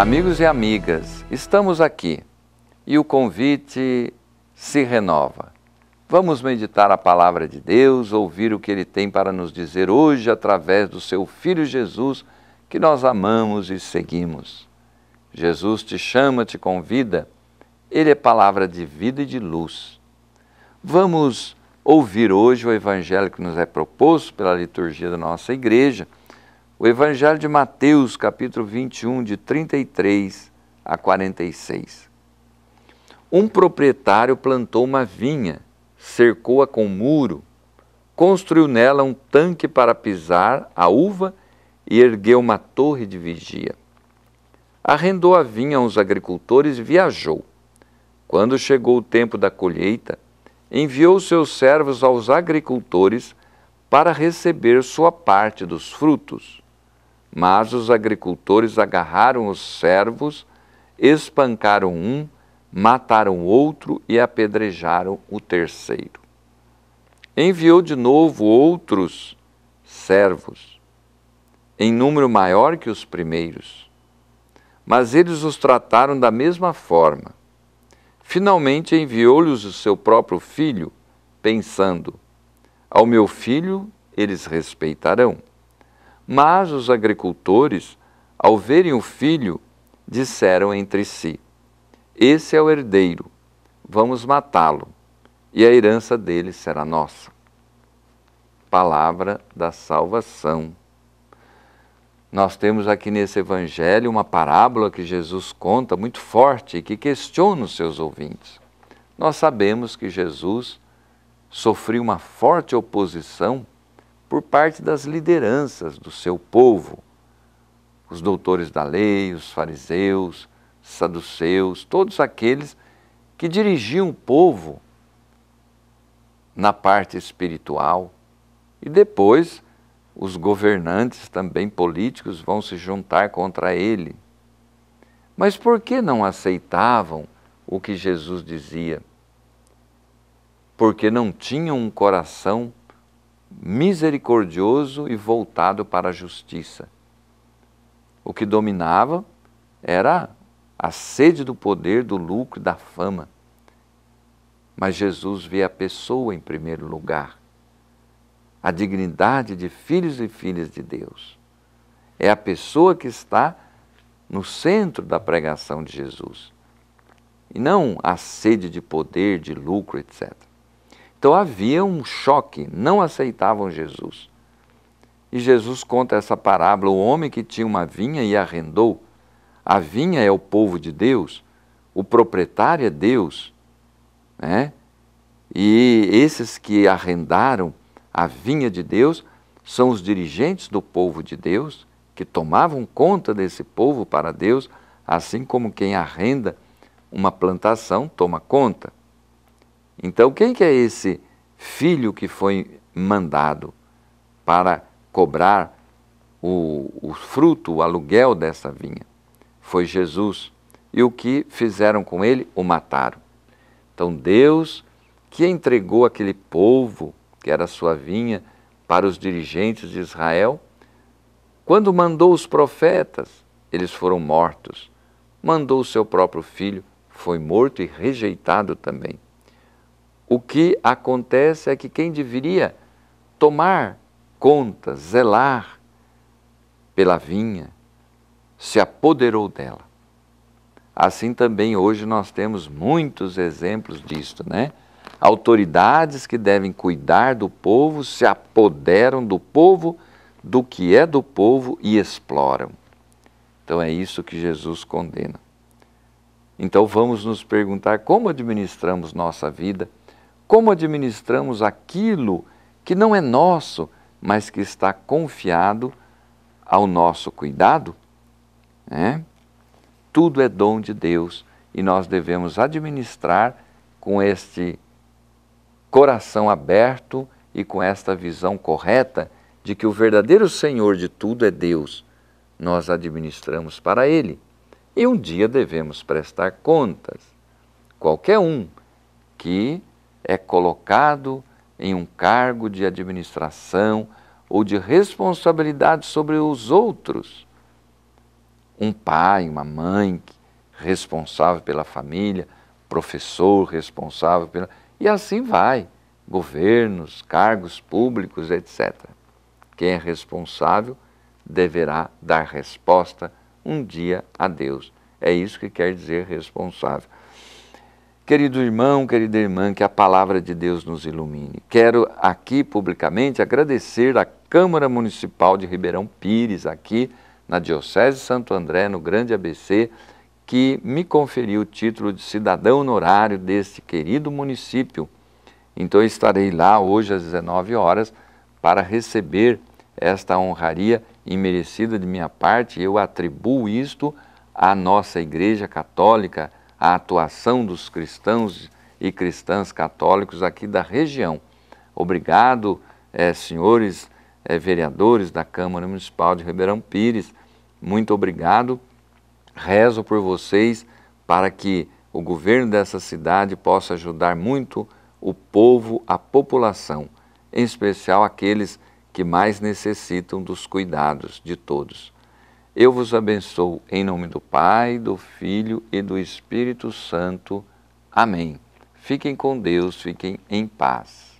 Amigos e amigas, estamos aqui e o convite se renova. Vamos meditar a palavra de Deus, ouvir o que ele tem para nos dizer hoje através do seu filho Jesus, que nós amamos e seguimos. Jesus te chama, te convida. Ele é palavra de vida e de luz. Vamos ouvir hoje o evangelho que nos é proposto pela liturgia da nossa igreja o Evangelho de Mateus, capítulo 21, de 33 a 46. Um proprietário plantou uma vinha, cercou-a com um muro, construiu nela um tanque para pisar a uva e ergueu uma torre de vigia. Arrendou a vinha aos agricultores e viajou. Quando chegou o tempo da colheita, enviou seus servos aos agricultores para receber sua parte dos frutos. Mas os agricultores agarraram os servos, espancaram um, mataram outro e apedrejaram o terceiro. Enviou de novo outros servos, em número maior que os primeiros, mas eles os trataram da mesma forma. Finalmente enviou-lhes o seu próprio filho, pensando: Ao meu filho eles respeitarão. Mas os agricultores, ao verem o filho, disseram entre si: Esse é o herdeiro, vamos matá-lo, e a herança dele será nossa. Palavra da salvação. Nós temos aqui nesse evangelho uma parábola que Jesus conta muito forte e que questiona os seus ouvintes. Nós sabemos que Jesus sofreu uma forte oposição por parte das lideranças do seu povo, os doutores da lei, os fariseus, saduceus, todos aqueles que dirigiam o povo na parte espiritual. E depois os governantes também políticos vão se juntar contra ele. Mas por que não aceitavam o que Jesus dizia? Porque não tinham um coração misericordioso e voltado para a justiça. O que dominava era a sede do poder, do lucro, da fama. Mas Jesus vê a pessoa em primeiro lugar. A dignidade de filhos e filhas de Deus. É a pessoa que está no centro da pregação de Jesus. E não a sede de poder, de lucro, etc. Então havia um choque, não aceitavam Jesus. E Jesus conta essa parábola: o homem que tinha uma vinha e arrendou. A vinha é o povo de Deus, o proprietário é Deus. Né? E esses que arrendaram a vinha de Deus são os dirigentes do povo de Deus, que tomavam conta desse povo para Deus, assim como quem arrenda uma plantação toma conta. Então, quem que é esse filho que foi mandado para cobrar o, o fruto, o aluguel dessa vinha? Foi Jesus. E o que fizeram com ele? O mataram. Então, Deus que entregou aquele povo, que era sua vinha, para os dirigentes de Israel, quando mandou os profetas, eles foram mortos. Mandou o seu próprio filho, foi morto e rejeitado também. O que acontece é que quem deveria tomar conta, zelar pela vinha, se apoderou dela. Assim também hoje nós temos muitos exemplos disto, né? Autoridades que devem cuidar do povo se apoderam do povo, do que é do povo e exploram. Então é isso que Jesus condena. Então vamos nos perguntar como administramos nossa vida como administramos aquilo que não é nosso, mas que está confiado ao nosso cuidado? Né? Tudo é dom de Deus e nós devemos administrar com este coração aberto e com esta visão correta de que o verdadeiro Senhor de tudo é Deus. Nós administramos para Ele e um dia devemos prestar contas. Qualquer um que é colocado em um cargo de administração ou de responsabilidade sobre os outros. Um pai, uma mãe responsável pela família, professor responsável pela. E assim vai. Governos, cargos públicos, etc. Quem é responsável deverá dar resposta um dia a Deus. É isso que quer dizer responsável. Querido irmão, querida irmã, que a palavra de Deus nos ilumine. Quero aqui publicamente agradecer à Câmara Municipal de Ribeirão Pires, aqui na Diocese de Santo André, no Grande ABC, que me conferiu o título de cidadão honorário deste querido município. Então estarei lá hoje às 19 horas para receber esta honraria imerecida de minha parte. Eu atribuo isto à nossa Igreja Católica a atuação dos cristãos e cristãs católicos aqui da região. Obrigado, eh, senhores eh, vereadores da Câmara Municipal de Ribeirão Pires, muito obrigado. Rezo por vocês para que o governo dessa cidade possa ajudar muito o povo, a população, em especial aqueles que mais necessitam dos cuidados de todos. Eu vos abençoo em nome do Pai, do Filho e do Espírito Santo. Amém. Fiquem com Deus, fiquem em paz.